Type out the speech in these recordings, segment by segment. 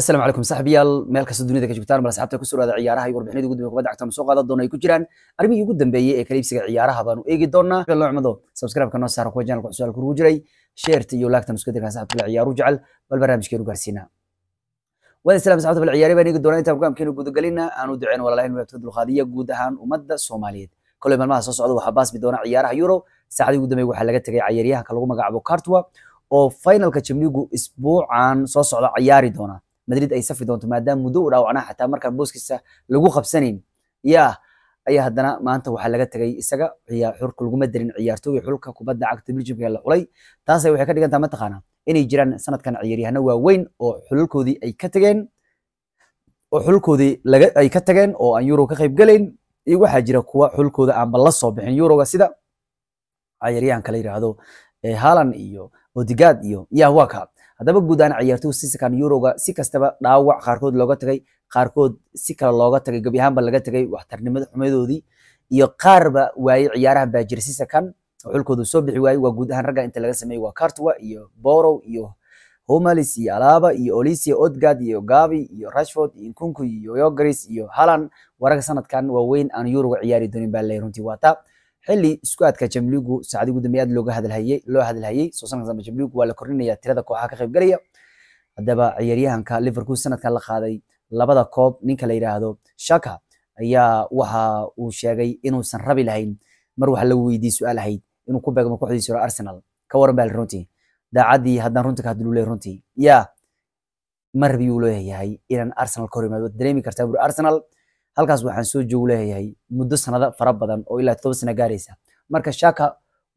asalaamu calaykum saaxiibayaal meel kasta dunida ka joogtaan bal asxaabta ku soo dhaada ciyaaraha iyo warbixinada ugu dambe kubadda cagta soo qaadan doona ay ku jiraan arrimihii ugu dambeeyey ee kaliibsiga ciyaaraha baanu eegi doonaa locmado subscribe-ka noo saara kuwa channelka cusub kurugu jiray sheerta iyo laagtan iska dirka saxabta la jecel bal barnaamijkeenu gaarsiinaa waada salaam saxabta bal ciyaari baan eegi doonaa intaan programkeenu gudagalina aanu duceyn walaalahin wadaagta dulqaadiya guud ahaan ummadda soomaaliyeed koley maalmaha soo socda waxaa baasbi doona ciyaaraha euro saacadii ugu dambeey waxaa laga tegay cayaaryahanka lagu magacaabo cartwa oo finalka jamligu isbuucan soo socda ciyaari doona madrid ay safi doonto maadaama muddo u dhaawacnaa xataa markaan booskiisa lagu qabsanayn yaa ayaa haddana maanta waxaa laga tegay isaga xurka laguma darin ciyaartooyga xulka kubadda cagta biljimka ee la xulay taasay waxay ka dhigantaa mataqaanaa inay jiraan sanadkan ciyaaryahanno waaweyn oo xululkoodii ay ka tageen oo xululkoodii ay ka tageen oo aan yuroga ka qayb gelayn iyo waxaa jira kuwa xululkooda aanba la soo bixin yuroga sida ciyaaryahanka la yidhaahdo haalan iyo odigad iyo yaa haddaba guud ahaan ciyaartohu sisakan yuroga si kastaba dhaawac qaarkood looga tagay qaarkood si kale looga tagay gebi ahaanba laga tagay waxtarnimada xumadoodii iyo qaarba waaye ciyaarahan baa jira sisakan oo xulkoodu soo bixi waaye waa guud ahaan ragga inta laga sameeyey waa cartwa iyo borow iyo homalis iyo alaba iyo olisia odgard iyo gabi iyo rashford iyo nkunku iyo yogris iyo halan waa sanadkan waaweyn aan yuroga ciyaari doonin baa leeyahay runtii waa xili isku aadka jamligu saacadi ugu dambe aad looga hadalhayey loo hadalhayey soo sanadkan dambe jamligu waa la kordhinaya tirada kooxaha ka qayb galaya haddaba ciyaaryahanka liverpool sanadkan la qaaday labada koob ninka la yidhaahdo shaka ayaa waxa uu sheegay inuusan rabi lahayn mar waxa la weydiiye su-aal ahayd inuu ku beegmo kooxdiisa hore arsenal ka waran baa runtii daacadii haddaan runta ka hadluuley runtii yaa ma rabi uu leeyahay inaan arsenal ka hor imaado dareemi kartaa buri arsenal halkaas waxaan soo joogu leeyahay muddo sanada fara badan oo ilaa todoba sana gaaraysa marka shaka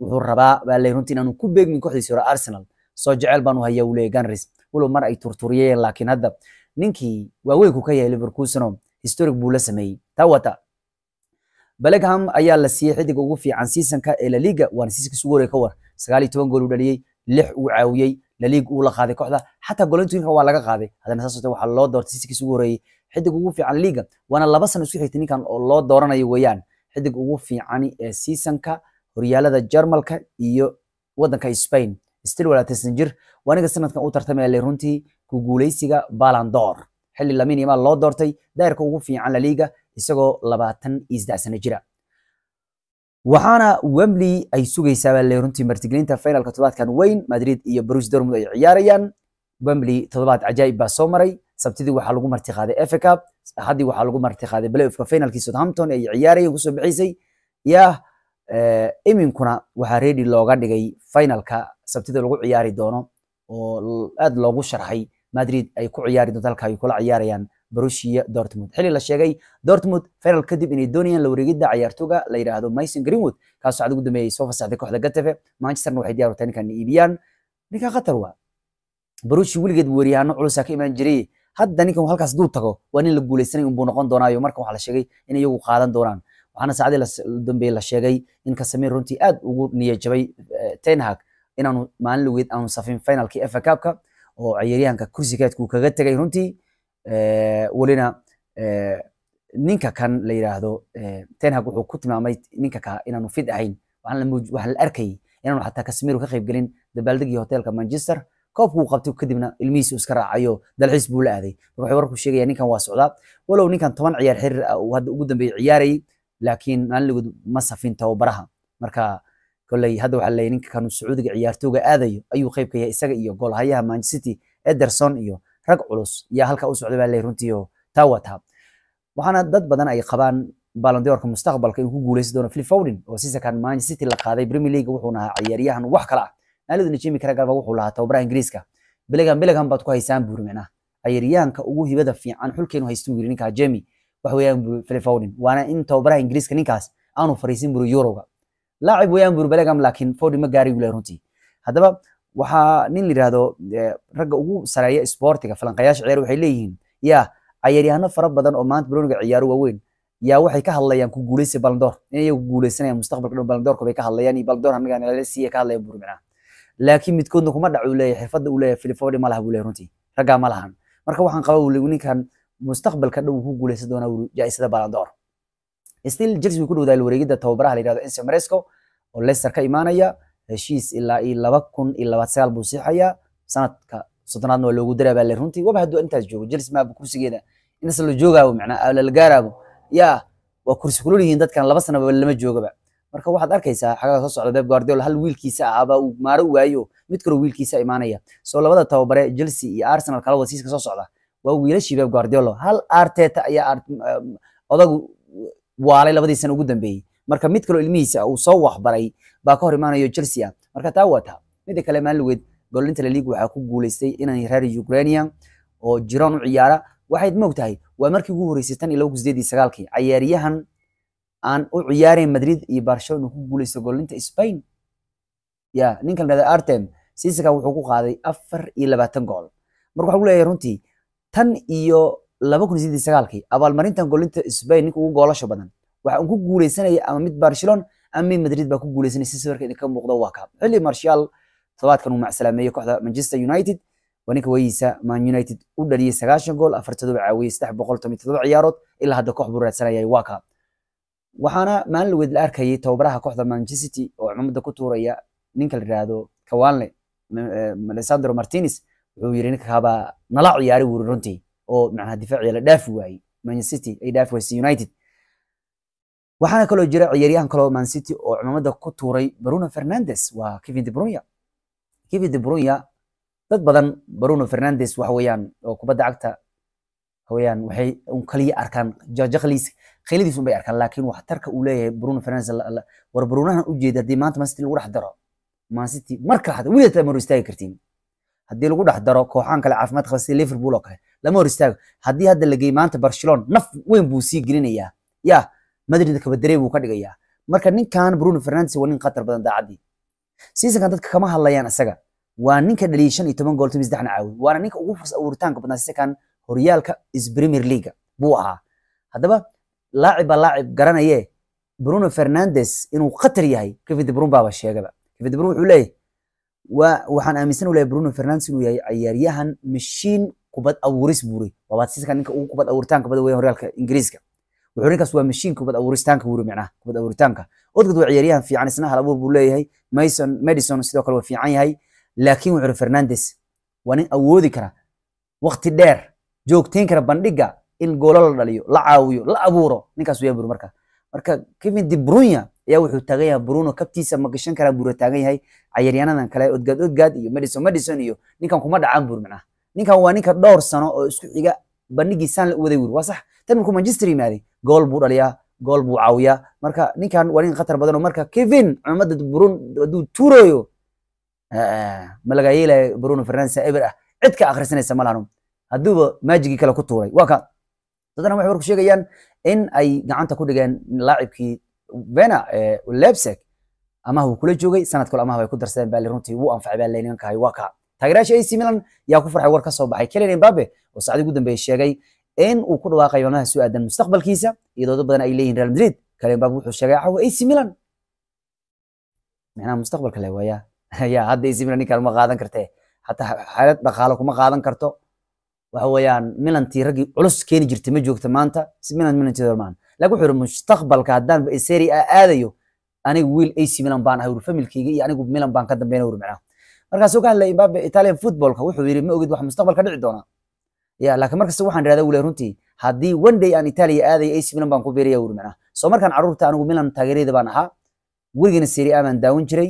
wuxuu rabaa baaley runtii inaanu ku beegmin kooxdiisi hore arsenal soo jecel baanu hayaa uu leeyahy ganris walow mar ay turturiyeen laakiin hadda ninkii waaweynku ka yahay liverkusenoo historic buu la sameeyey taa wata ayaa la siiyay xidiga ugu fiican seasonka ee La waana seasonka ugu horeeya ka war 19 gool uu dhaliyay 6 uu caawiyay La uu la qaaday kooxda xataa goolintu waa laga qaaday hadana saasoo waxaa loo doortay seasonka ugu horeeyay xidig ugu fiican liiga waana laba sano isku xigtay ninkan oo loo dooranayo weeyaan xidig ugu fiicani ee siisanka horyaalada jarmalka iyo waddanka spain stil walaataysan jir waaniga sanadkan u tartamaya runtii ku guuleysiga balandoor xilli lamin loo doortay daayirka ugu fiican la isagoo labaatan iyo sano jira waxaana wembley ay sugaysaabaa le runtii martigelinta finalka toddobaadkan weyn madrid iyo brus dortmund ay ciyaarayaan wembley toddobaad cajaa'ib baa soo maray sabtidii waxaa lagu marti qaaday efa cup axaddii waxaa lagu marti qaaday playoffka finalkii southampton ay ciyaarayeen kusoo bixisay yah eh, iminkuna waxaa ready looga dhigay finalka sabtida lagu ciyaari doono oo aad loogu sharxay madrid ay ku ciyaari doonto halka ay kula ciyaarayaan borussia dortmund xilli la sheegay dortmund final kadib inay doonayaan la wareegidda la yidhaahdo mason greenwood kaasoo cad ugu dambeeyay soo fasaxday kooxda gatafe manchesterna waxay diyaar u ninkan iibiyaan ninka khatar waa borussia weligeed weeryahaano culusaa ka imaan jiray hadda ninkan halkaas duu tago waa nin la guuleysanay unbuu noqon doonaayo marka waxaa la sheegay in iyagu qaadan doonaan waxaana saacadii dambeeye la sheegay ninka samiir runtii aad ugu niyajabay eh, tenhag inaanu maalin lugeed aanu safin finalkii efa cabka oo ciyaaryahanka kursigeedku kaga tegay runtii eh, welina eh, ninka kan la yidhaahdo tenhag wuxuu ku tilmaamay ninka kaa inaanu fid ahayn waxaan la arkayay inaanu xataa kasmiiru ka qayb gelin dabaaldegii hoteelka manchester koobkuu qabtay kadibna ilmihiis iska raacayo dalxiis buu la aaday marka wuxuu warku sheegaya ninkan waa socdaa walow ninkan toban ciyaar xiriir ah uu hadda ugu dambeeyey ciyaarayay laakiin maalinligood ma safin tababaraha marka kolley hadda waxaa leeyahay ninka kanu sacuudiga ciyaartooga aadayo ayuu qayb ka yahay isaga iyo goolhayaha manchester city ederson iyo rag culus yaa halkaa u socday baa leeyahay runtii oo waxaana dad badan ay qabaan balondiorka mustaqbalka inuu ku guuleysan doono phil oo sisakan manchester city la qaaday premier league wuxuuna ahaa ciyaaryahan wax kale ah maaliduna jimi kara galba wuxuu lahaa tababaraha ingiriiska biligan biligan baad ku haysaan buuri micnaha cayaryaanka ugu hibada fiican xulkeenu haystuu yiri ninkaa jemi wax weeyaan buu filifowdin waana in tababaraha ingiriiska ninkaas aanu fariisin buri yuroga laacib weeyaan buri biligan laakiin fowdin ma gaari buu leeyahay runtii haddaba waxaa nin la yidhaahdo eh, ragga ugu sareeya isboortiga falanqayaasha ciyaar waxay leeyihiin yaa cayaaryahano fara badan oo maanta baroniga ciyaaro waaweyn yaa waxay ka hadlayaan ku guuleysi baldoor in iyagu guuleysanayaan mustaqbalka dhan baldoorka bay ka hadlayaan iyo baldoor anaga nalala siiya ka hadlayaan buurmicnaa laakiin midkoodna kuma dhac uu leeyahay xirfadda uu leeyahay filifodi ma laha buu leeyahay runtii raggaa ma lahan marka waxaan qaba uu ninkan mustaqbalka dhow ku guuleysan doonaa uu jaa'isada balandoor still chelsea ku dhowdaay wareegida tababaraha la yidhahdo enzo maresco oo leicester ka imaanaya heshiis ilaa iyo laba kun iyo labaad sagaal buu siixayaa sanadka soddonaadna waa loogu daraa baa le runtii waba hadduu intaas joogo chelsea maaba kursigeeda inas la joogaabo macnaa la gaaraabo yaa waa kursi kulul dadkan laba sanaba lama joogaba marka waxaad arkaysaa xagga soo socda Pep Guardiola hal wiilkiisa ahaba uu maaro waayo mid kale wiilkiisa imaanaya soo labada tababare Chelsea iyo Arsenal kala wasiiska soo socda waa wiilashii Pep Guardiola hal Arteta ayaa um, odagu waalay labadii sano ugu dambeeyay marka mid kale ilmihiisa uu soo waxbaray baa ka hor imaanayo Chelsea marka taa waa taa midda kale maalugeed goolinta La waxaa ku guuleystay inay reer Ukraine oo jiroon u ciyaara waxayd moogtahay waa markii ugu horeysay tan iyo 2018 ciyariyahan aan u ciyaarayn madrid iyo barcelona ku guuleysto goolinta spain ya ninkan la artem sisika wuxuu ku qaaday afar iyo labaatan gool marka waxaan ku leeyahay runtii tan iyo laba kun sideed sagaalkii abaalmarintan goolinta spain ninka ugu goolasho badan waxa uu ku guuleysanaya ama mid barcelona ama mid madrid baa ku guuleysanaya si sawirka idinka muuqdo waa kaab xilli marshal toddobaadkan uu macsalaameeyey kooxda manchester united waa ninka weyiisa man united u dhaliyey sagaashan gool afar todoba saddex boqol tomiyo toddoba ciyaarood ilaa hadda koox buu raadsanayay waa kaab waxaana maalin weyd la arkayay tababaraha kooxda manchester oo cumada ku tuuraya ninka la yirahdo kawanle eh, alessandro martinez wuxuu yiri ninka haba nala ciyaari wuri runtii oo macnaha difaaciya la dhaafi waayey manchester ay dhaafi waayey united waxaana kaloo jira ciyaaryahan kaloo man city oo cumada ku tuuray bruno fernandes waa kevin de bruyne kevin de bruyne dad badan bruno fernandes waxa weeyaan oo kubadda cagta waxaweyaan waxay un kaliya arkaan jajaklis khaylidiis unbay arkaan laakiin waxtarka uu leeyahay bruno fernandes war brunahan u jeeda haddii maanta mancity lagu dhex daro mancity mar kale xataa ma hor istaagi kartiin haddii lagu dhex daro kooxaan kale caafimaad qaba sida liverpool oo kale lama hor istaago haddii hadda la maanta barcelona naf weyn buu sii gelinayaa yaa madrid kabadarey buu ka dhigayaa marka ninkan bruno fernandes waa nin khatar badan daacaddii seasonkan dadka kama hadlayaan isaga waa ninka dhaliyay shan iyo toban gool toban saddexna caawi waana ninka ugu fursa abuuritaanka badnaa seasonkan horyaalka is premier leaga buu ahaa haddaba laaciba laacib garanaye bruno fernandes inuu khatar yahay kevin de brun baaba sheegaba kevin de brun wuxuu leeyahay waa waxaan aaminsan u lehay bruno fernandes inuu yahay cayaaryahan mashiin kubad abuuris buuri waabaatsiska ninka ugu kubad abuuritaanka badan weeyaan horyaalka ingiriiska wuxuu ninkaas waa mashiin kubad abuuristaanka buuri macnaha kubad abuuritaanka odgod waa ciyaaryahan fiican isna hal abuur buu leeyahay mason madison sidoo kale waa fiican yahay laakiin wuxuu fernandes waa nin awoodi kara waqti dheer joogtayn kara bandhiga in goolo la dhaliyo la caawiyo la abuuro ninkaasu yaa buri marka marka kevin de brunya ayaa wuxuu taagan yahay bruno kabtiisa ma gashan karaa bura taagan yahay cayaaryaanadan kale odgaad odgaad iyo madison madison iyo ninkan kuma dhacaan bur macnaha ninkan waa ninka dhowr sano oo isku xiga bandhigii la waday wuri waa sax tan markuu manchester yimaaday gool buu dhaliyaa gool buu caawiyaa marka ninkan waa nin khatar badan oo marka kevin cumadda brun hadduu tuurayo eh, ma laga yeelaya bruno fernandes eber ah cid ka akhrisanaysa ma hadduuba maajigii kale ku tuuray waa ka dadna waxay warku sheegayaan in ay gacanta ku dhigeen laacibkii vena ee eh, lebsek amaha uu kula joogay sanadka amaha ay ku darsadeen baa runtii wuu anfacay baa leeyahay waa ka taageerayaasha AC Milan yaa ku farxay war ka soo baxay Kylian Mbappe oo saacadii ugu dambeeyay sheegay in uu ku dhawaaqay wadnaha soo aadan mustaqbalkiisa iyadoo dad badan ay leeyihiin Real Madrid Kylian Mbappe wuxuu sheegay caawa AC Milan macnaha mustaqbalka la waaya yaa hadda AC Milan ninkan ma qaadan kartee hataa xaalad dhaqaale kuma qaadan karto waxa weeyaan milantii raggii culus keeni jirtay ma joogta maanta si milan milanteeda maahan laakiin mustaqbalka haddaan serie a aadayo aniga wiil ac milan baan ahay familkeyga iyo anigu milan baan ka dambeynaya wur markaasuu ka hadlay imbabe italian footballka wuxuu yidhi ma ogid waxa mustaqbalka dhici doona ya laakiin markasta waxaan idhahdaa wule runtii haddii one day aan italia aadayo ac milan baan ku beeraya wur soo markaan carruurta anigu milan taageerayda baan ahaa weligana serie a baan daawan jiray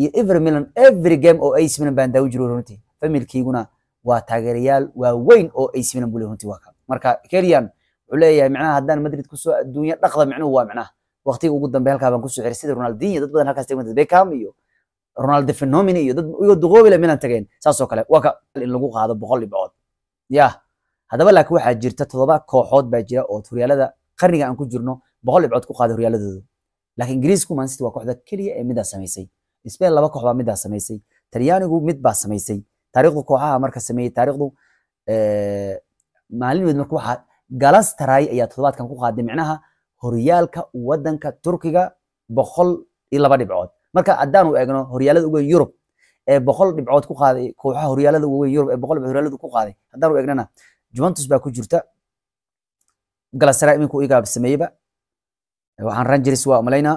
iyo every milan every game oo ac milan baan daawan jiray runtii familkeyguna waa taageerayaal waaweyn oo AC Milan buu leeyahay runtii marka Kerian wuxuu leeyahay macnaha haddaan Madrid kusoo adduunya dhaqda macnuhu waa macnaha waqtiga ugu dambe halkaa baan kusoo xiray sida Ronaldinho dad badan halkaas tegmay Beckham iyo Ronaldo Fenomeni iyo dad iyo duqoobi la Milan tageen saas oo kale waa in lagu qaado boqol dhibcood yaa haddaba laakiin waxaa jirta toddoba kooxood baa jira oo horyaalada qarniga aan ku jirno boqol dhibcood ku qaada horyaaladoodooda laakiin ingiriisku man city waa kooxda keliya ee midaa samaysay spain laba koox baa midaa samaysay talyaanigu mid baa samaysay taariikhdu kooxaha marka sameeyey taariikhdu maalin weyd marka waxaa galastaray ayaa toddobaadkan ku qaaday micnaha horyaalka waddanka turkiga boqol iyo laba dhibcood marka haddaan u eegno horyaalada ugu weyn yurub ee boqol dhibcood ku qaaday kooxaha horyaalada ugu yurub ee boqol dhibcood horyaaladu ku qaaday haddaan eegnana juventus baa ku jirta galastaray iminku iga sameeyeyba waxaan rangers waa umalaynaa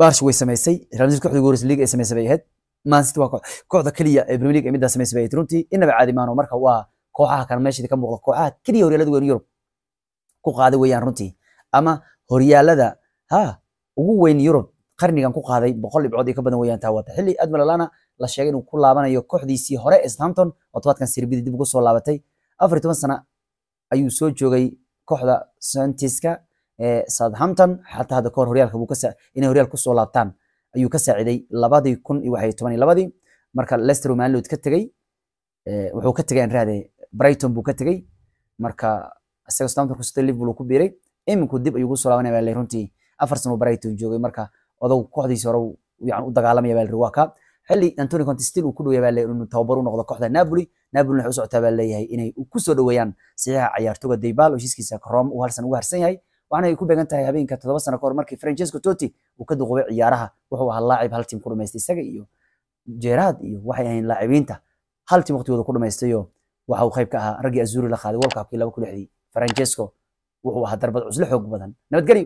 barsh way samaysay real madrid kooxda goris league ay samaysay bay ahayd mancity waa kooxda keliya ee premier league midaa samaysay bay runtii inaba caadi maano marka waa kooxaha kan meeshii ka muuqda kooxaha keliya horyaalada weyn Yurub ku qaaday weeyaan runtii ama horyaalada ha ugu weyn Yurub qarnigan ku qaaday boqol dhibcood ka badan weeyaan taawata xilli Admiral Lallana la sheegay inuu ku laabanayo kooxdiisii hore ee oo tobaadkan sirbidi dib ugu soo laabatay 14 sano ayuu soo joogay kooxda Saintiska ee Southampton xataa hadda koor horyaalka buu ka inay horyaal ku laabtaan ayuu ka saaciiday labadii kun iyo waxay toban iyo labadii marka Leicester Manlood ka tagay eh, wuxuu ka tagay aan Brighton buu ka tagay marka isaga Southampton ku Liverpool ku biiray iminku dib ayuu soo laabanaya baa runtii afar sano Brighton joogay marka odagu kooxdiisa hore yacan u dagaalamaya baa leeyahay waaka xilli Antonio Conte still uu ku dhaweeyay baa inuu tababar u noqdo kooxda Napoli Napoli wuxuu u socotaa baa leeyahay inay ku soo dhaweeyaan saxiixa ciyaartoyga Dybala heshiiskiisa Rome uu halsan ugu harsan yahay waxaana ay ku beegan tahay habeenka todoba sano kahor markii Francesco toti uu ka duqubay ciyaaraha wuxuu ahaa laacib hal tiim ku dhameystay isaga iyo Gerard iyo waxay ahayn laacibiinta hal tiim waqtigooda ku dhameystay waxa uu qayb ka ahaa raggii Azuri la qaaday World laba kii lixdii Francesco wuxuu ahaa darbad cuslo xoog badan nabadgelyo